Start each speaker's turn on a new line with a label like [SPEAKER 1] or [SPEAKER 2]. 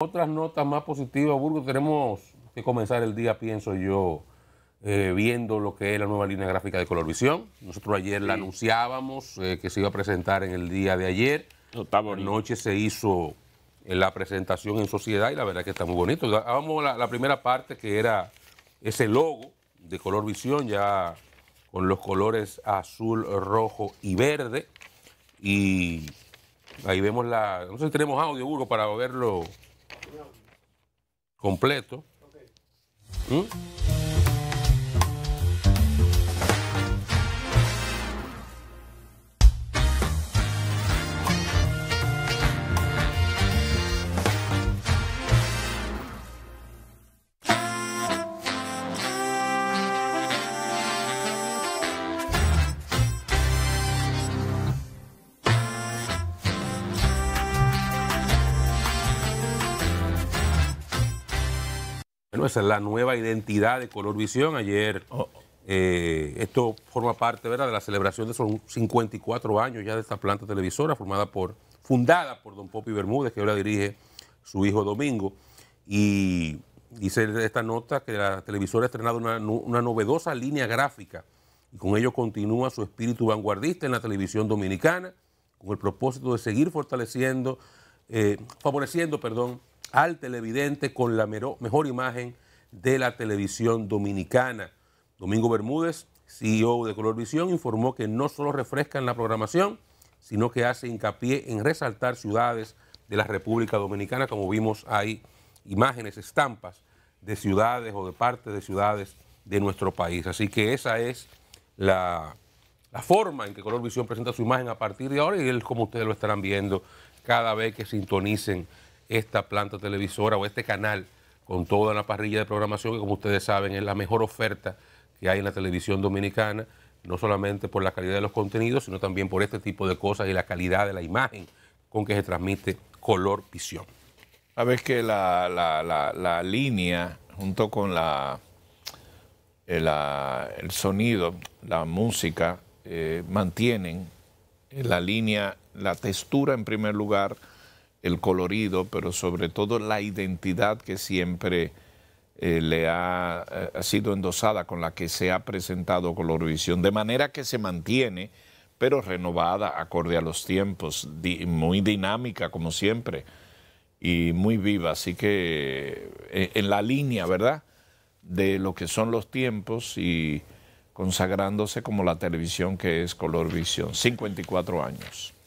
[SPEAKER 1] Otras notas más positivas, Burgo, tenemos que comenzar el día, pienso yo, eh, viendo lo que es la nueva línea gráfica de Colorvisión. Nosotros ayer la anunciábamos eh, que se iba a presentar en el día de ayer. No, está Anoche se hizo eh, la presentación en sociedad y la verdad que está muy bonito. Vamos a la, primera parte que era ese logo de Colorvisión ya con los colores azul, rojo y verde. Y ahí vemos la... No sé si tenemos audio, Burgo, para verlo completo. ¿Mm? esa es la nueva identidad de Color Visión. Ayer oh. eh, esto forma parte de la celebración de esos 54 años ya de esta planta televisora formada por, fundada por don Popi Bermúdez, que ahora dirige su hijo Domingo. Y dice esta nota que la televisora ha estrenado una, novedosa línea gráfica y con ello continúa su espíritu vanguardista en la televisión dominicana con el propósito de seguir fortaleciendo, eh, favoreciendo, perdón, al televidente con la mejor imagen de la televisión dominicana. Domingo Bermúdez, CEO de Colorvisión, informó que no solo refrescan la programación, sino que hace hincapié en resaltar ciudades de la República Dominicana, como vimos ahí imágenes, estampas de ciudades o de partes de ciudades de nuestro país. Así que esa es la, forma en que Colorvisión presenta su imagen a partir de ahora y él, como ustedes lo estarán viendo cada vez que sintonicen esta planta televisora o este canal con toda la parrilla de programación que como ustedes saben es la mejor oferta que hay en la televisión dominicana, no solamente por la calidad de los contenidos, sino también por este tipo de cosas y la calidad de la imagen con que se transmite color visión. Sabes que
[SPEAKER 2] la, línea junto con la, eh, el, sonido, la música, eh, mantienen la línea, la textura en primer lugar, el colorido, pero sobre todo la identidad que siempre eh, le eh, ha, sido endosada, con la que se ha presentado Colorvisión, de manera que se mantiene, pero renovada, acorde a los tiempos, muy dinámica como siempre y muy viva, así que eh, en la línea, ¿verdad?, de lo que son los tiempos y consagrándose como la televisión que es Colorvisión, 54 años.